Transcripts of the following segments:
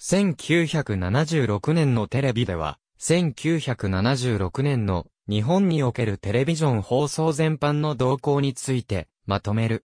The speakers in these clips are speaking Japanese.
1976年のテレビでは、1976年の日本におけるテレビジョン放送全般の動向についてまとめる。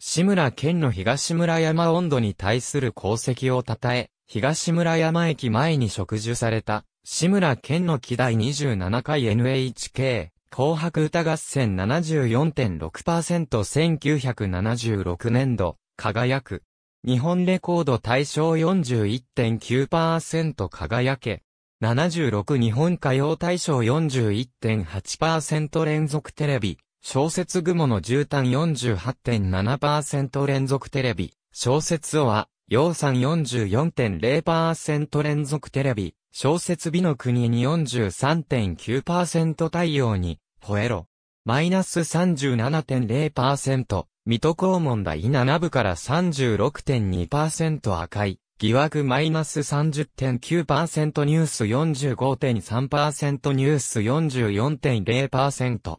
志村県の東村山温度に対する功績を称え、東村山駅前に植樹された、志村県の期第27回 NHK、紅白歌合戦 74.6%1976 年度、輝く。日本レコード大賞41.9%輝け、76日本歌謡大賞41.8%連続テレビ、小説雲の絨毯48.7%連続テレビ、小説は、洋産44.0%連続テレビ、小説美の国に43.9%対応に、吠えろ。マイナス37.0%、水戸黄門第7部から36.2%赤い、疑惑マイナス30.9%ニュース45.3%ニュース44.0%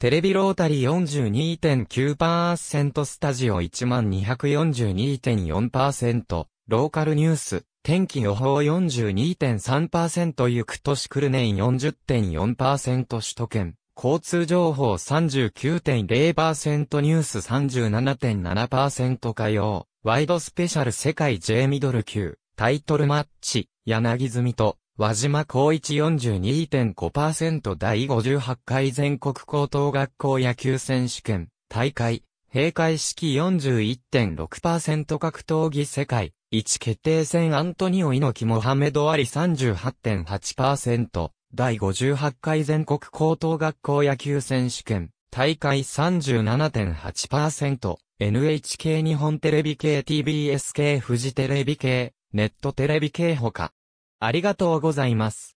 テレビロータリー42.9%スタジオ1242.4%ローカルニュース天気予報42.3%行く年来る年40.4%首都圏交通情報39.0%ニュース37.7%火曜、ワイドスペシャル世界 J ミドル級、タイトルマッチ、柳積と、和島光一42.5%第58回全国高等学校野球選手権、大会、閉会式41.6%格闘技世界、1決定戦アントニオ猪木モハメドアリ38.8%、第58回全国高等学校野球選手権、大会37.8%、NHK 日本テレビ系 TBS 系富士テレビ系、ネットテレビ系ほか。ありがとうございます。